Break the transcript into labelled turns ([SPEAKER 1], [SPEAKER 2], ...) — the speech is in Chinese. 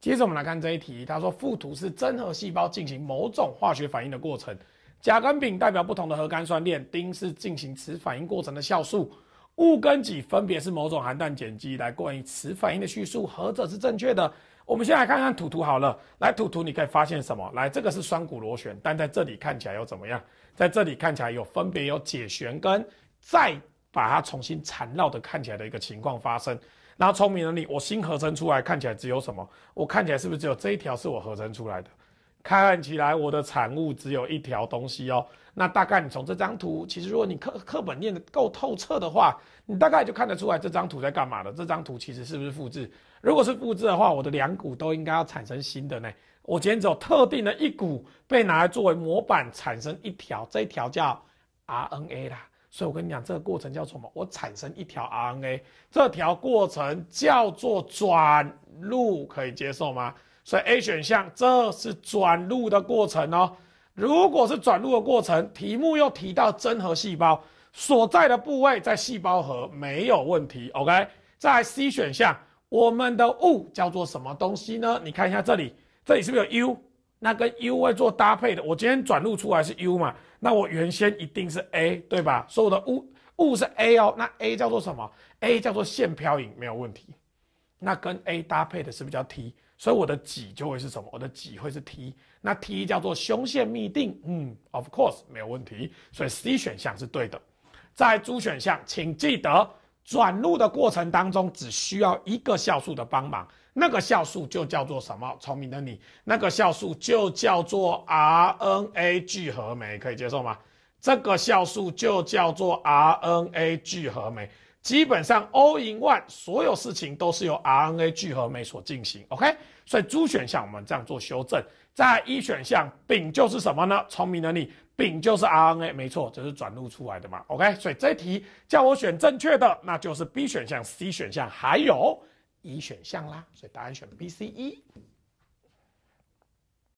[SPEAKER 1] 接着我们来看这一题，他说附图是真核细胞进行某种化学反应的过程，甲跟丙代表不同的核苷酸链，丁是进行此反应过程的酵素，戊跟己分别是某种含氮碱基。来，关于此反应的叙述何者是正确的？我们先来看看图图好了，来图图，你可以发现什么？来，这个是双股螺旋，但在这里看起来又怎么样？在这里看起来有分别有解旋跟再。把它重新缠绕的看起来的一个情况发生，然后聪明的你，我新合成出来看起来只有什么？我看起来是不是只有这一条是我合成出来的？看起来我的产物只有一条东西哦。那大概你从这张图，其实如果你课课本念得够透彻的话，你大概就看得出来这张图在干嘛的。这张图其实是不是复制？如果是复制的话，我的两股都应该要产生新的呢。我今天只有特定的一股，被拿来作为模板产生一条，这一条叫 RNA 啦。所以，我跟你讲，这个过程叫什么？我产生一条 RNA，这条过程叫做转录，可以接受吗？所以 A 选项，这是转录的过程哦。如果是转录的过程，题目又提到真核细胞所在的部位在细胞核，没有问题。OK，在 C 选项，我们的物叫做什么东西呢？你看一下这里，这里是不是有 U？那跟 U 做搭配的，我今天转录出来是 U 嘛，那我原先一定是 A 对吧？所以我的物物是 A 哦，那 A 叫做什么？A 叫做线飘影，没有问题。那跟 A 搭配的是不是叫 T？所以我的几就会是什么？我的几会是 T，那 T 叫做胸腺嘧啶，嗯，Of course 没有问题。所以 C 选项是对的。在猪选项，请记得。转录的过程当中，只需要一个酵素的帮忙，那个酵素就叫做什么？聪明的你，那个酵素就叫做 RNA 聚合酶，可以接受吗？这个酵素就叫做 RNA 聚合酶。基本上，all in one，所有事情都是由 RNA 聚合酶所进行。OK，所以猪选项我们这样做修正，在 E 选项丙就是什么呢？聪明的你，丙就是 RNA，没错，这是转录出来的嘛。OK，所以这题叫我选正确的，那就是 B 选项、C 选项还有 E 选项啦。所以答案选 B、C、E。